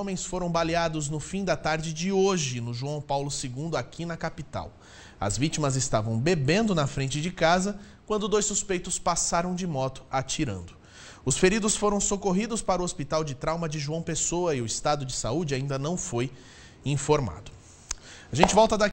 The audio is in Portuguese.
homens foram baleados no fim da tarde de hoje, no João Paulo II, aqui na capital. As vítimas estavam bebendo na frente de casa quando dois suspeitos passaram de moto atirando. Os feridos foram socorridos para o Hospital de Trauma de João Pessoa e o estado de saúde ainda não foi informado. A gente volta daqui.